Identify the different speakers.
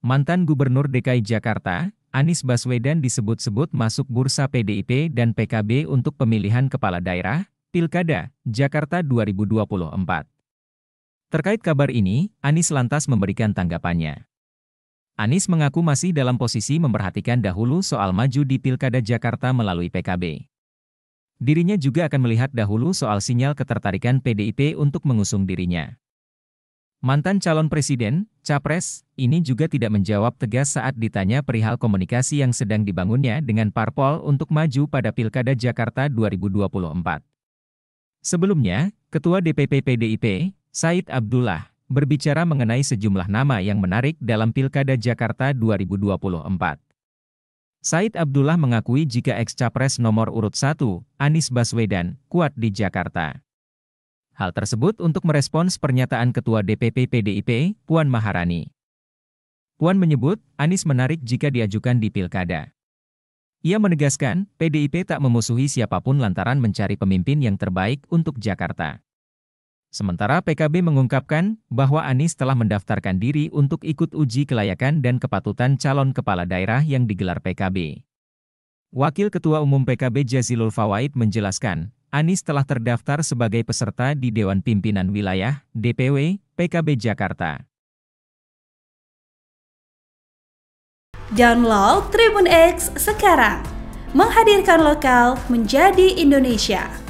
Speaker 1: Mantan Gubernur DKI Jakarta, Anies Baswedan disebut-sebut masuk bursa PDIP dan PKB untuk pemilihan kepala daerah, Pilkada, Jakarta 2024. Terkait kabar ini, Anies lantas memberikan tanggapannya. Anies mengaku masih dalam posisi memperhatikan dahulu soal maju di Pilkada Jakarta melalui PKB. Dirinya juga akan melihat dahulu soal sinyal ketertarikan PDIP untuk mengusung dirinya. Mantan calon presiden, Capres, ini juga tidak menjawab tegas saat ditanya perihal komunikasi yang sedang dibangunnya dengan parpol untuk maju pada Pilkada Jakarta 2024. Sebelumnya, Ketua DPP PDIP, Said Abdullah, berbicara mengenai sejumlah nama yang menarik dalam Pilkada Jakarta 2024. Said Abdullah mengakui jika ex-capres nomor urut 1, Anies Baswedan, kuat di Jakarta. Hal tersebut untuk merespons pernyataan Ketua DPP PDIP, Puan Maharani. Puan menyebut, Anies menarik jika diajukan di Pilkada. Ia menegaskan, PDIP tak memusuhi siapapun lantaran mencari pemimpin yang terbaik untuk Jakarta. Sementara PKB mengungkapkan bahwa Anies telah mendaftarkan diri untuk ikut uji kelayakan dan kepatutan calon kepala daerah yang digelar PKB. Wakil Ketua Umum PKB Jazilul Fawaid menjelaskan, Anies telah terdaftar sebagai peserta di Dewan Pimpinan Wilayah (DPW) PKB Jakarta. Download Tribun X sekarang, menghadirkan lokal menjadi Indonesia.